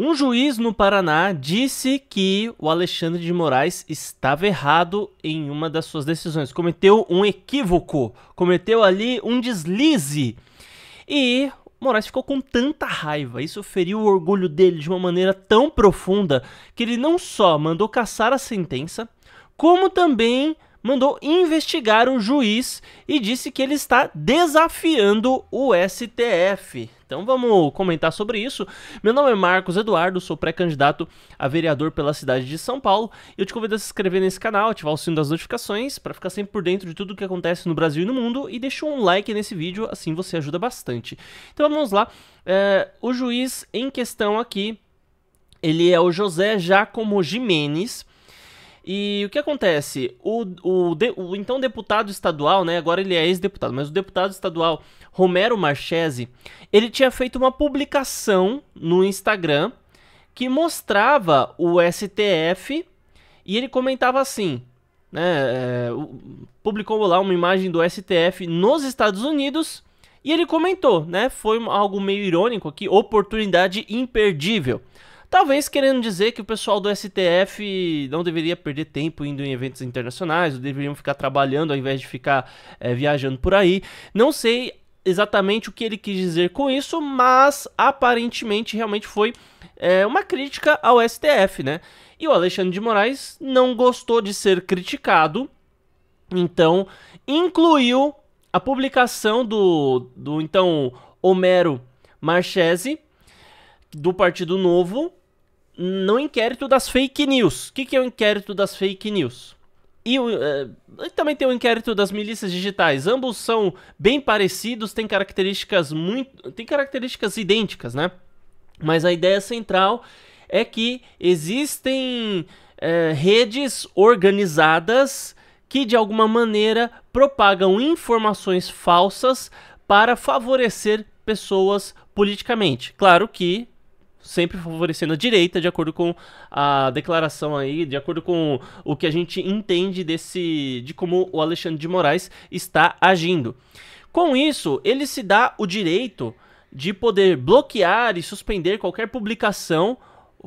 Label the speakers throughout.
Speaker 1: Um juiz no Paraná disse que o Alexandre de Moraes estava errado em uma das suas decisões. Cometeu um equívoco, cometeu ali um deslize. E Moraes ficou com tanta raiva, isso feriu o orgulho dele de uma maneira tão profunda que ele não só mandou caçar a sentença, como também mandou investigar o juiz e disse que ele está desafiando o STF. Então vamos comentar sobre isso. Meu nome é Marcos Eduardo, sou pré-candidato a vereador pela cidade de São Paulo. Eu te convido a se inscrever nesse canal, ativar o sino das notificações para ficar sempre por dentro de tudo o que acontece no Brasil e no mundo e deixa um like nesse vídeo, assim você ajuda bastante. Então vamos lá. É, o juiz em questão aqui, ele é o José Jacomo Jimenez. E o que acontece? O, o, o então deputado estadual, né? Agora ele é ex-deputado, mas o deputado estadual Romero Marchese, ele tinha feito uma publicação no Instagram que mostrava o STF e ele comentava assim, né? É, publicou lá uma imagem do STF nos Estados Unidos e ele comentou, né? Foi algo meio irônico aqui, oportunidade imperdível. Talvez querendo dizer que o pessoal do STF não deveria perder tempo indo em eventos internacionais, ou deveriam ficar trabalhando ao invés de ficar é, viajando por aí. Não sei exatamente o que ele quis dizer com isso, mas aparentemente realmente foi é, uma crítica ao STF, né? E o Alexandre de Moraes não gostou de ser criticado, então incluiu a publicação do, do então Homero Marchese, do Partido Novo, no inquérito das fake news. O que, que é o inquérito das fake news? Eh, e também tem o inquérito das milícias digitais. Ambos são bem parecidos, têm características muito. têm características idênticas, né? Mas a ideia central é que existem eh, redes organizadas que de alguma maneira propagam informações falsas para favorecer pessoas politicamente. Claro que sempre favorecendo a direita, de acordo com a declaração aí, de acordo com o que a gente entende desse de como o Alexandre de Moraes está agindo. Com isso, ele se dá o direito de poder bloquear e suspender qualquer publicação,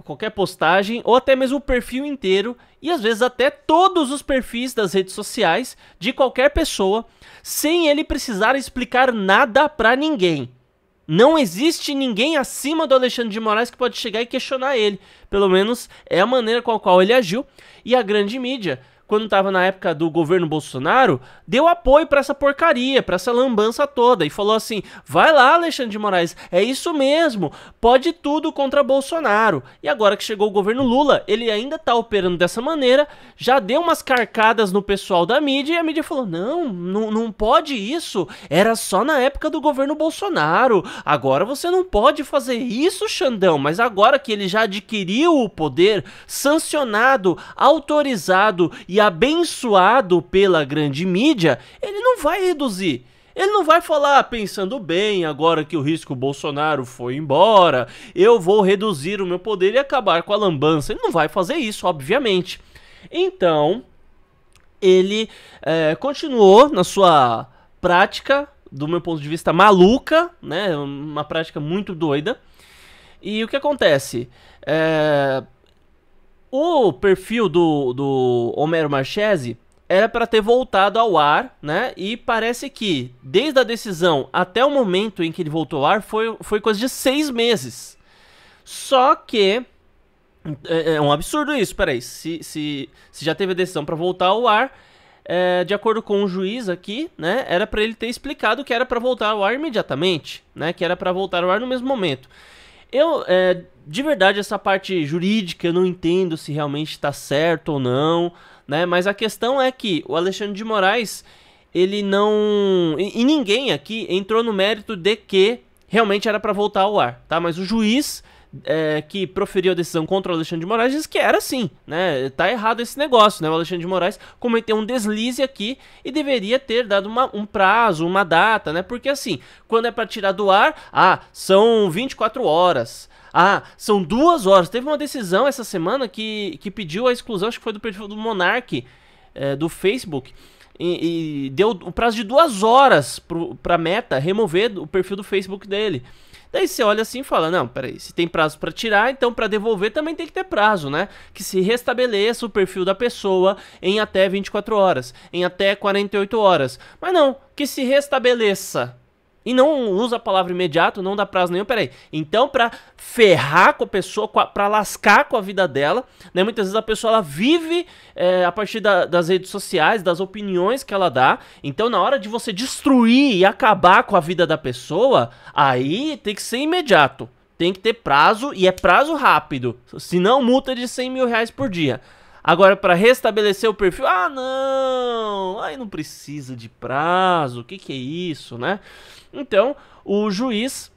Speaker 1: qualquer postagem, ou até mesmo o perfil inteiro, e às vezes até todos os perfis das redes sociais de qualquer pessoa, sem ele precisar explicar nada para ninguém. Não existe ninguém acima do Alexandre de Moraes que pode chegar e questionar ele. Pelo menos é a maneira com a qual ele agiu. E a grande mídia quando tava na época do governo Bolsonaro, deu apoio para essa porcaria, para essa lambança toda e falou assim: "Vai lá, Alexandre de Moraes, é isso mesmo, pode tudo contra Bolsonaro". E agora que chegou o governo Lula, ele ainda tá operando dessa maneira, já deu umas carcadas no pessoal da mídia e a mídia falou: "Não, não, não pode isso, era só na época do governo Bolsonaro. Agora você não pode fazer isso, Xandão, mas agora que ele já adquiriu o poder, sancionado, autorizado e abençoado pela grande mídia, ele não vai reduzir. Ele não vai falar pensando bem, agora que o risco Bolsonaro foi embora, eu vou reduzir o meu poder e acabar com a lambança. Ele não vai fazer isso, obviamente. Então, ele é, continuou na sua prática, do meu ponto de vista, maluca, né? Uma prática muito doida. E o que acontece? É o perfil do, do Homero Marchese era é para ter voltado ao ar, né? E parece que, desde a decisão até o momento em que ele voltou ao ar, foi, foi coisa de seis meses. Só que. É, é um absurdo isso, peraí. Se, se, se já teve a decisão para voltar ao ar, é, de acordo com o juiz aqui, né? Era para ele ter explicado que era para voltar ao ar imediatamente, né? Que era para voltar ao ar no mesmo momento. Eu, é, de verdade, essa parte jurídica eu não entendo se realmente está certo ou não, né? Mas a questão é que o Alexandre de Moraes, ele não. E, e ninguém aqui entrou no mérito de que realmente era para voltar ao ar, tá? Mas o juiz é, que proferiu a decisão contra o Alexandre de Moraes disse que era assim, né? Tá errado esse negócio, né? O Alexandre de Moraes cometeu um deslize aqui e deveria ter dado uma, um prazo, uma data, né? Porque assim, quando é para tirar do ar, ah, são 24 horas. Ah, são duas horas. Teve uma decisão essa semana que, que pediu a exclusão, acho que foi do perfil do Monark, é, do Facebook. E, e, deu o prazo de duas horas para pra meta remover o perfil do Facebook dele. Daí você olha assim e fala, não, peraí, se tem prazo para tirar, então para devolver também tem que ter prazo, né? Que se restabeleça o perfil da pessoa em até 24 horas, em até 48 horas. Mas não, que se restabeleça e não usa a palavra imediato, não dá prazo nenhum, peraí. Então, pra ferrar com a pessoa, pra lascar com a vida dela, né? Muitas vezes a pessoa ela vive é, a partir da, das redes sociais, das opiniões que ela dá. Então, na hora de você destruir e acabar com a vida da pessoa, aí tem que ser imediato. Tem que ter prazo e é prazo rápido. senão multa de 100 mil reais por dia. Agora, para restabelecer o perfil, ah, não, aí não precisa de prazo, o que, que é isso, né? Então, o juiz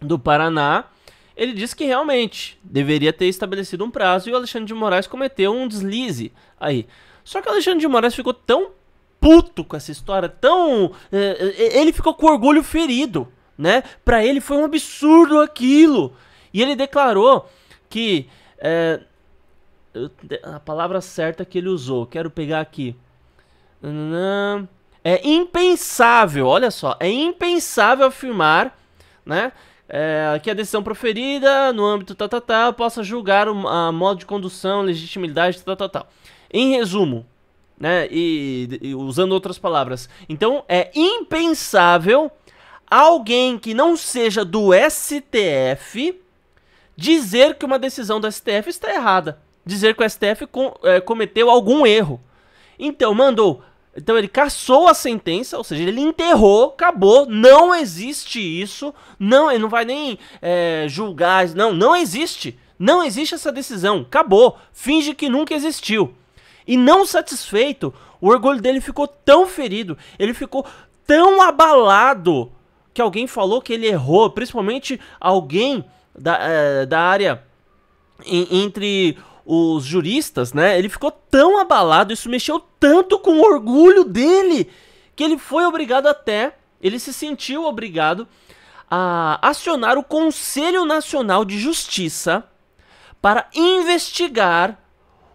Speaker 1: do Paraná, ele disse que realmente deveria ter estabelecido um prazo e o Alexandre de Moraes cometeu um deslize aí. Só que o Alexandre de Moraes ficou tão puto com essa história, tão. Eh, eh, eh, ele ficou com orgulho ferido, né? Pra ele foi um absurdo aquilo. E ele declarou que. É, a palavra certa que ele usou. Quero pegar aqui. É impensável, olha só, é impensável afirmar, né, é, que a decisão proferida no âmbito tal, tal, tal possa julgar o a modo de condução, legitimidade, tal, tal, tal. Em resumo, né, e, e usando outras palavras, então é impensável alguém que não seja do STF dizer que uma decisão do STF está errada dizer que o STF com, é, cometeu algum erro. Então, mandou. Então ele caçou a sentença, ou seja, ele enterrou, acabou, não existe isso, não, ele não vai nem é, julgar, não, não existe, não existe essa decisão, acabou, finge que nunca existiu. E não satisfeito, o orgulho dele ficou tão ferido, ele ficou tão abalado que alguém falou que ele errou, principalmente alguém da, é, da área entre os juristas, né? Ele ficou tão abalado, isso mexeu tanto com o orgulho dele, que ele foi obrigado até, ele se sentiu obrigado a acionar o Conselho Nacional de Justiça para investigar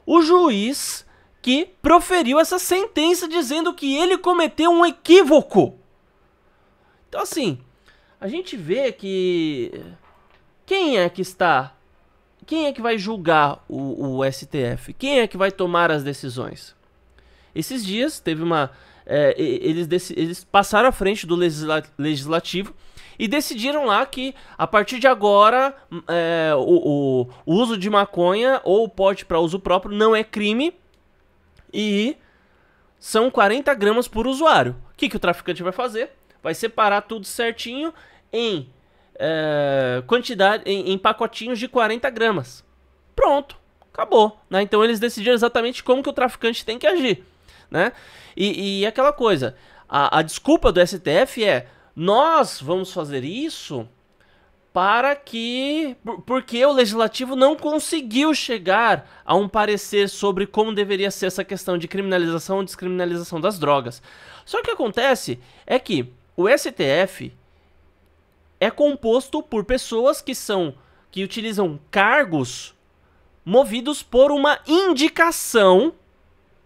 Speaker 1: o juiz que proferiu essa sentença dizendo que ele cometeu um equívoco. Então assim, a gente vê que quem é que está quem é que vai julgar o, o STF? Quem é que vai tomar as decisões? Esses dias teve uma. É, eles, eles passaram à frente do legisla legislativo e decidiram lá que a partir de agora hum, é, o, o, uso de maconha ou pote para uso próprio não é crime e são 40 gramas por usuário. O que, que o traficante vai fazer? Vai separar tudo certinho em é, quantidade em, em, pacotinhos de 40 gramas. Pronto, acabou. Né? Então eles decidiram exatamente como que o traficante tem que agir. Né? E, e aquela coisa, a, a desculpa do STF é nós vamos fazer isso para que. Porque o legislativo não conseguiu chegar a um parecer sobre como deveria ser essa questão de criminalização ou descriminalização das drogas. Só que o que acontece é que o STF é composto por pessoas que são que utilizam cargos movidos por uma indicação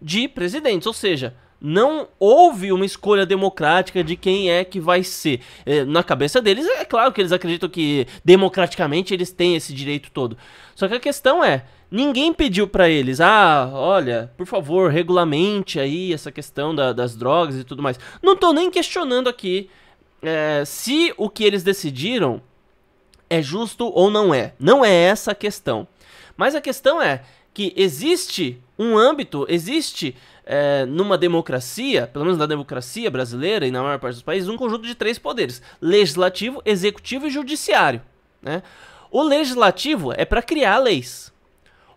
Speaker 1: de presidentes, ou seja, não houve uma escolha democrática de quem é que vai ser. É, na cabeça deles, é claro que eles acreditam que democraticamente eles têm esse direito todo. Só que a questão é: ninguém pediu para eles, ah, olha, por favor, regulamente aí essa questão da, das drogas e tudo mais. Não tô nem questionando aqui é, se o que eles decidiram é justo ou não é. Não é essa a questão. Mas a questão é que existe um âmbito, existe é, numa democracia, pelo menos na democracia brasileira e na maior parte dos países, um conjunto de três poderes: legislativo, executivo e judiciário. Né? O legislativo é para criar leis.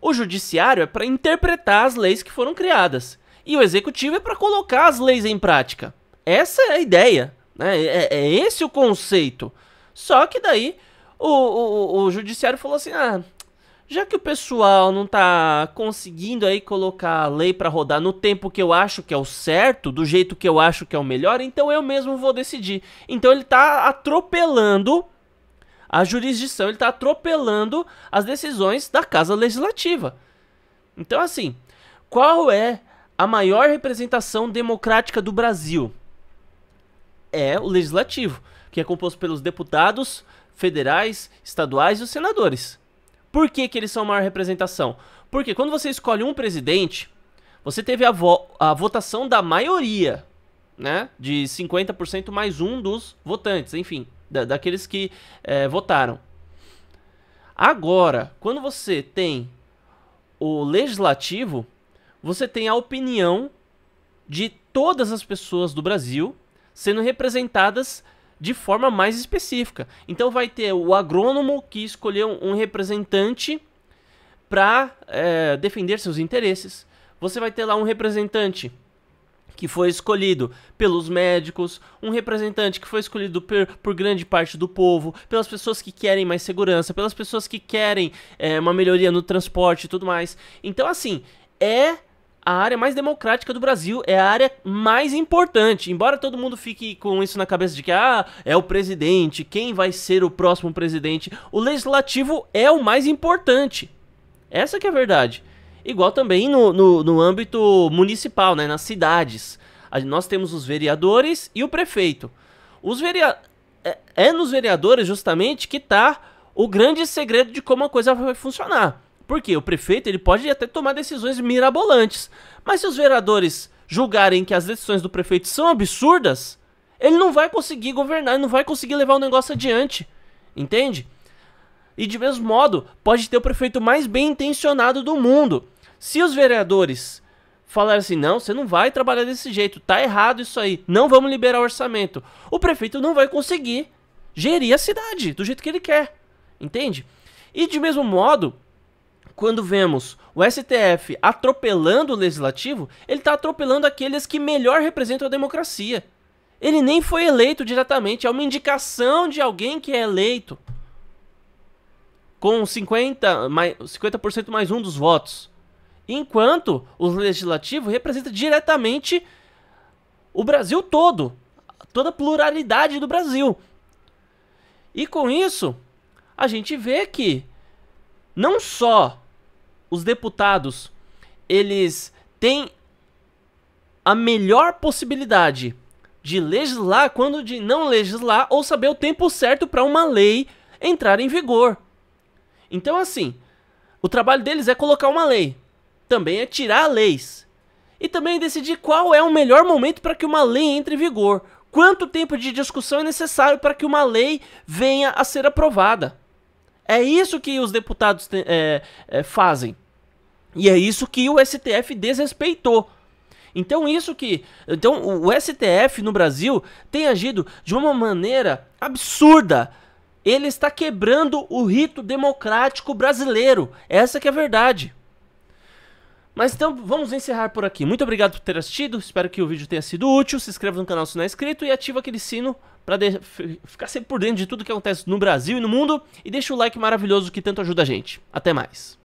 Speaker 1: O judiciário é para interpretar as leis que foram criadas. E o executivo é para colocar as leis em prática. Essa é a ideia né? É, é, é, esse o conceito. Só que daí o, o, o judiciário falou assim: ah, já que o pessoal não tá conseguindo aí colocar a lei para rodar no tempo que eu acho que é o certo, do jeito que eu acho que é o melhor, então eu mesmo vou decidir. Então ele tá atropelando a jurisdição, ele tá atropelando as decisões da Casa Legislativa. Então assim, qual é a maior representação democrática do Brasil? é o legislativo, que é composto pelos deputados federais, estaduais e os senadores. Por que, que eles são maior representação? Porque quando você escolhe um presidente, você teve a, vo a votação da maioria, né? De 50% mais um dos votantes, enfim, da daqueles que é, votaram. Agora, quando você tem o legislativo, você tem a opinião de todas as pessoas do Brasil sendo representadas de forma mais específica. Então vai ter o agrônomo que escolheu um representante para é, defender seus interesses. Você vai ter lá um representante que foi escolhido pelos médicos, um representante que foi escolhido por, por, grande parte do povo, pelas pessoas que querem mais segurança, pelas pessoas que querem é, uma melhoria no transporte e tudo mais. Então, assim, é a área mais democrática do Brasil, é a área mais importante. Embora todo mundo fique com isso na cabeça de que ah, é o presidente, quem vai ser o próximo presidente, o legislativo é o mais importante. Essa que é a verdade. Igual também no, no, no âmbito municipal, né, nas cidades. Nós temos os vereadores e o prefeito. Os verea... É, é nos vereadores justamente que está o grande segredo de como a coisa vai funcionar. Porque o prefeito ele pode até tomar decisões mirabolantes, mas se os vereadores julgarem que as decisões do prefeito são absurdas, ele não vai conseguir governar, não vai conseguir levar o negócio adiante. Entende? E de mesmo modo, pode ter o prefeito mais bem intencionado do mundo. Se os vereadores falarem assim: não, você não vai trabalhar desse jeito, tá errado isso aí, não vamos liberar o orçamento, o prefeito não vai conseguir gerir a cidade do jeito que ele quer. Entende? E de mesmo modo, quando vemos o STF atropelando o legislativo, ele está atropelando aqueles que melhor representam a democracia. Ele nem foi eleito diretamente, é uma indicação de alguém que é eleito com 50% mais, 50 mais um dos votos. Enquanto o legislativo representa diretamente o Brasil todo, toda a pluralidade do Brasil. E com isso, a gente vê que não só os deputados eles têm a melhor possibilidade de legislar quando de não legislar ou saber o tempo certo para uma lei entrar em vigor. Então assim, o trabalho deles é colocar uma lei, também é tirar leis e também decidir qual é o melhor momento para que uma lei entre em vigor, quanto tempo de discussão é necessário para que uma lei venha a ser aprovada. É isso que os deputados é, é, fazem. E é isso que o STF desrespeitou. Então isso que, então o STF no Brasil tem agido de uma maneira absurda. Ele está quebrando o rito democrático brasileiro. Essa que é a verdade. Mas então vamos encerrar por aqui. Muito obrigado por ter assistido. Espero que o vídeo tenha sido útil. Se inscreva no canal se não é inscrito e ativa aquele sino para ficar sempre por dentro de tudo que acontece no Brasil e no mundo e deixa o like maravilhoso que tanto ajuda a gente. Até mais.